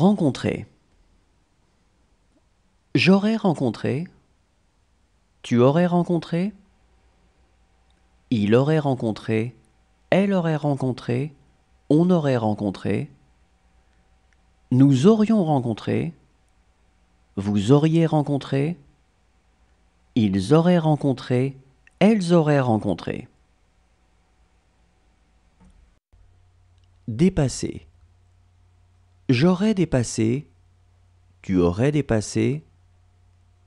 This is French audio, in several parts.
Rencontrer. J'aurais rencontré. Tu aurais rencontré. Il aurait rencontré. Elle aurait rencontré. On aurait rencontré. Nous aurions rencontré. Vous auriez rencontré. Ils auraient rencontré. Elles auraient rencontré. Dépasser. J'aurais dépassé, tu aurais dépassé,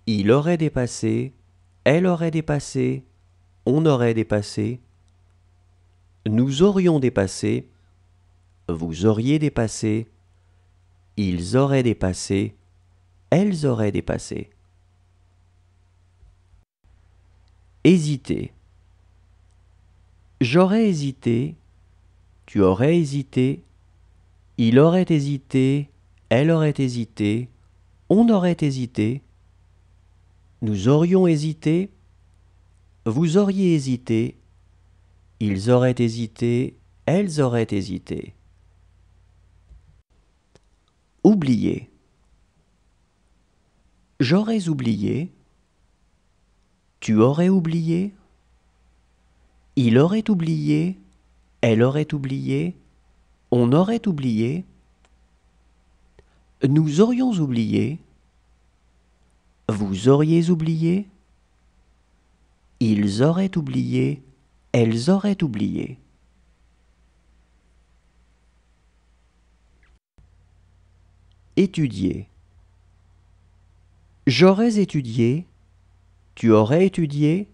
il aurait dépassé, elle aurait dépassé, on aurait dépassé, nous aurions dépassé, vous auriez dépassé, ils auraient dépassé, elles auraient dépassé. Hésiter. J'aurais hésité, tu aurais hésité, il aurait hésité, elle aurait hésité, on aurait hésité, nous aurions hésité, vous auriez hésité, ils auraient hésité, elles auraient hésité. Oublier. J'aurais oublié, tu aurais oublié, il aurait oublié, elle aurait oublié, on aurait oublié, nous aurions oublié, vous auriez oublié, ils auraient oublié, elles auraient oublié. Étudier. J'aurais étudié, tu aurais étudié,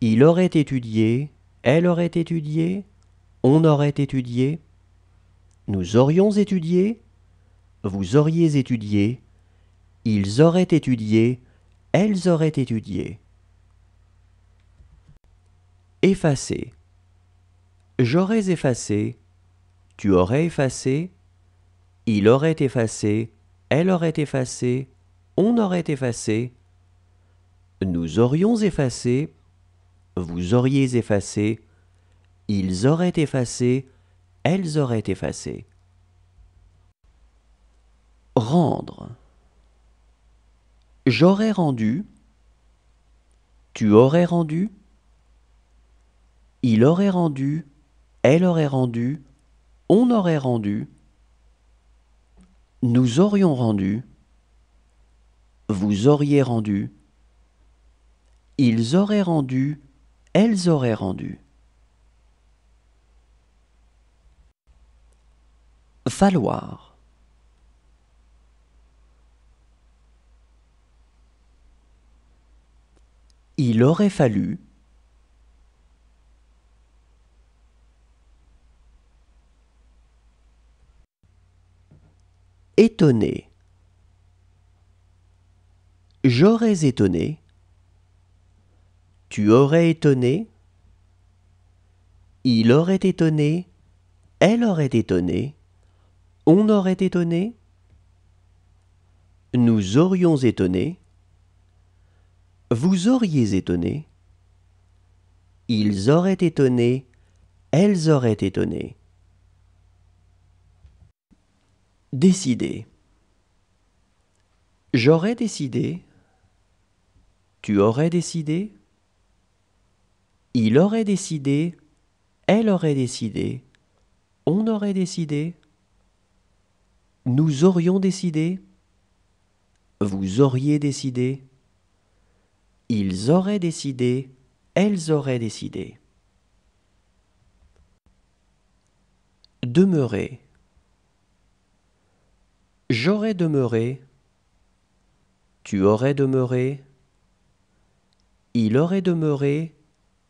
il aurait étudié, elle aurait étudié, on aurait étudié. Nous aurions étudié, vous auriez étudié, ils auraient étudié, elles auraient étudié. Effacer. J'aurais effacé, tu aurais effacé, il aurait effacé, elle aurait effacé, on aurait effacé, nous aurions effacé, vous auriez effacé, ils auraient effacé, elles auraient effacé. Rendre. J'aurais rendu. Tu aurais rendu. Il aurait rendu. Elle aurait rendu. On aurait rendu. Nous aurions rendu. Vous auriez rendu. Ils auraient rendu. Elles auraient rendu. Il aurait fallu étonné. J'aurais étonné. Tu aurais étonné. Il aurait étonné. Elle aurait étonné. On aurait étonné, nous aurions étonné, vous auriez étonné, ils auraient étonné, elles auraient étonné. Décider. J'aurais décidé, tu aurais décidé, il aurait décidé, elle aurait décidé, on aurait décidé. Nous aurions décidé. Vous auriez décidé. Ils auraient décidé. Elles auraient décidé. Demeurer. J'aurais demeuré. Tu aurais demeuré. Il aurait demeuré.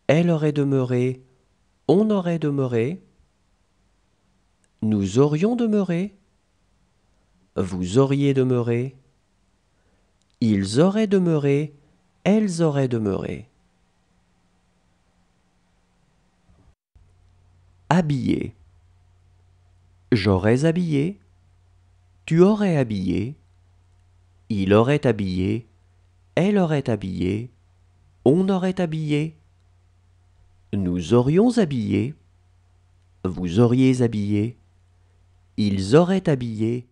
Elle aurait demeuré. On aurait demeuré. Nous aurions demeuré vous auriez demeuré, ils auraient demeuré, elles auraient demeuré. Habillé. J'aurais habillé, tu aurais habillé, il aurait habillé, elle aurait habillé, on aurait habillé, nous aurions habillé, vous auriez habillé, ils auraient habillé,